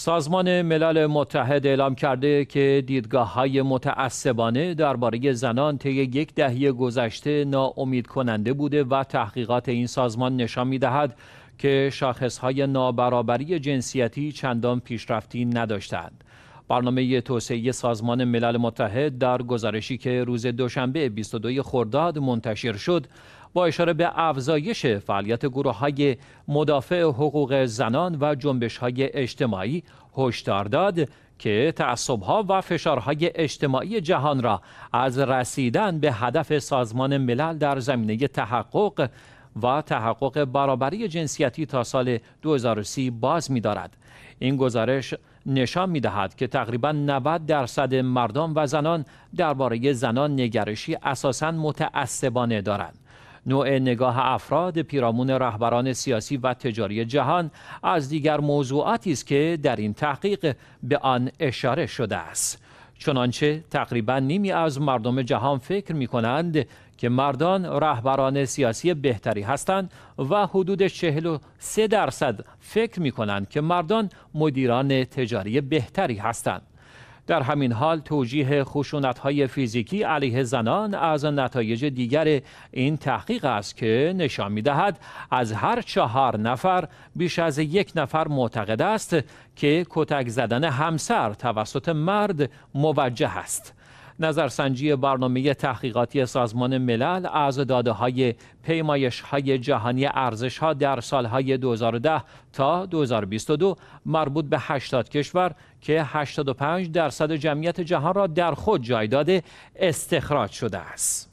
سازمان ملل متحد اعلام کرده که دیدگاه های متعصبانه درباره زنان طی یک دهه گذشته ناامید کننده بوده و تحقیقات این سازمان نشان می دهد که شاخص های نابرابری جنسیتی چندان پیشرفتی نداشتند. برنامه توسعه سازمان ملل متحد در گزارشی که روز دوشنبه 22 خرداد منتشر شد با اشاره به افزایش فعالیت گروه های مدافع حقوق زنان و جنبش های اجتماعی هشدار داد که تعصب ها و فشارهای اجتماعی جهان را از رسیدن به هدف سازمان ملل در زمینه تحقق و تحقق برابری جنسیتی تا سال 2030 باز می دارد. این گزارش نشان می دهد که تقریبا 90 درصد مردم و زنان درباره زنان نگرشی اساسا متعصبانه دارند. نوع نگاه افراد پیرامون رهبران سیاسی و تجاری جهان از دیگر موضوعاتی است که در این تحقیق به آن اشاره شده است. چنانچه تقریبا نیمی از مردم جهان فکر می کنند که مردان رهبران سیاسی بهتری هستند و حدود 43 درصد فکر می کنند که مردان مدیران تجاری بهتری هستند. در همین حال توجیه های فیزیکی علیه زنان از نتایج دیگر این تحقیق است که نشان دهد از هر چهار نفر بیش از یک نفر معتقد است که کتک زدن همسر توسط مرد موجه است. نظرسنجی برنامه تحقیقاتی سازمان ملل از داده های پیمایش های جهانی ارزش ها در های 2010 تا 2022 مربوط به 80 کشور که 85 درصد جمعیت جهان را در خود جای داده استخراج شده است.